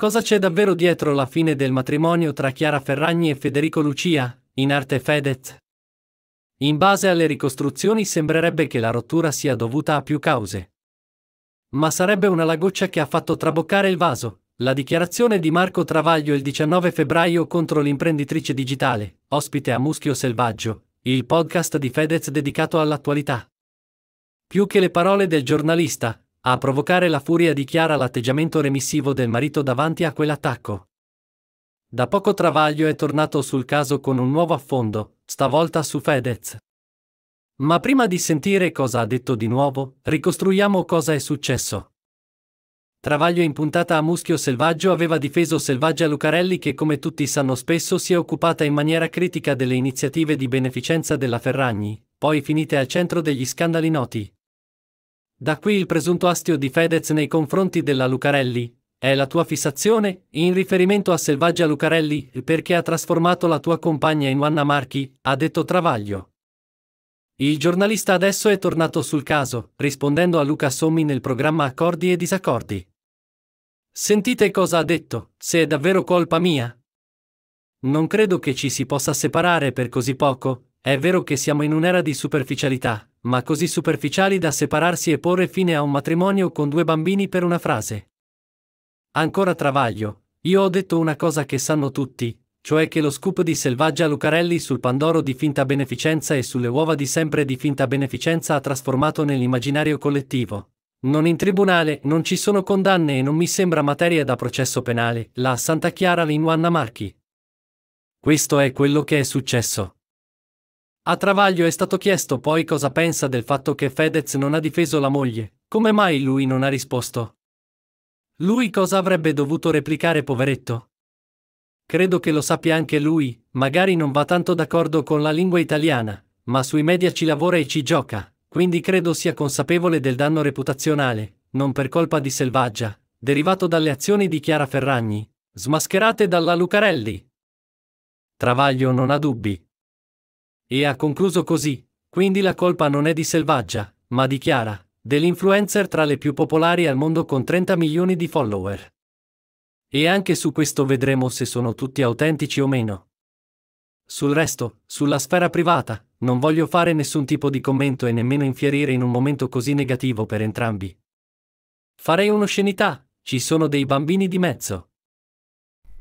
Cosa c'è davvero dietro la fine del matrimonio tra Chiara Ferragni e Federico Lucia, in arte Fedez? In base alle ricostruzioni sembrerebbe che la rottura sia dovuta a più cause. Ma sarebbe una la goccia che ha fatto traboccare il vaso, la dichiarazione di Marco Travaglio il 19 febbraio contro l'imprenditrice digitale, ospite a Muschio Selvaggio, il podcast di Fedez dedicato all'attualità. Più che le parole del giornalista, a provocare la furia dichiara l'atteggiamento remissivo del marito davanti a quell'attacco. Da poco Travaglio è tornato sul caso con un nuovo affondo, stavolta su Fedez. Ma prima di sentire cosa ha detto di nuovo, ricostruiamo cosa è successo. Travaglio in puntata a Muschio Selvaggio aveva difeso Selvaggia Lucarelli che come tutti sanno spesso si è occupata in maniera critica delle iniziative di beneficenza della Ferragni, poi finite al centro degli scandali noti. Da qui il presunto astio di Fedez nei confronti della Lucarelli. È la tua fissazione, in riferimento a Selvaggia Lucarelli, perché ha trasformato la tua compagna in Anna Marchi, ha detto Travaglio. Il giornalista adesso è tornato sul caso, rispondendo a Luca Sommi nel programma Accordi e Disaccordi. Sentite cosa ha detto, se è davvero colpa mia. Non credo che ci si possa separare per così poco, è vero che siamo in un'era di superficialità, ma così superficiali da separarsi e porre fine a un matrimonio con due bambini per una frase. Ancora Travaglio, io ho detto una cosa che sanno tutti, cioè che lo scoop di Selvaggia Lucarelli sul Pandoro di finta beneficenza e sulle uova di sempre di finta beneficenza ha trasformato nell'immaginario collettivo. Non in tribunale, non ci sono condanne e non mi sembra materia da processo penale, la Santa Chiara Linuanna Marchi. Questo è quello che è successo. A Travaglio è stato chiesto poi cosa pensa del fatto che Fedez non ha difeso la moglie, come mai lui non ha risposto. Lui cosa avrebbe dovuto replicare poveretto? Credo che lo sappia anche lui, magari non va tanto d'accordo con la lingua italiana, ma sui media ci lavora e ci gioca, quindi credo sia consapevole del danno reputazionale, non per colpa di Selvaggia, derivato dalle azioni di Chiara Ferragni, smascherate dalla Lucarelli. Travaglio non ha dubbi, e ha concluso così, quindi la colpa non è di Selvaggia, ma di Chiara, dell'influencer tra le più popolari al mondo con 30 milioni di follower. E anche su questo vedremo se sono tutti autentici o meno. Sul resto, sulla sfera privata, non voglio fare nessun tipo di commento e nemmeno infierire in un momento così negativo per entrambi. Farei un'oscenità, ci sono dei bambini di mezzo.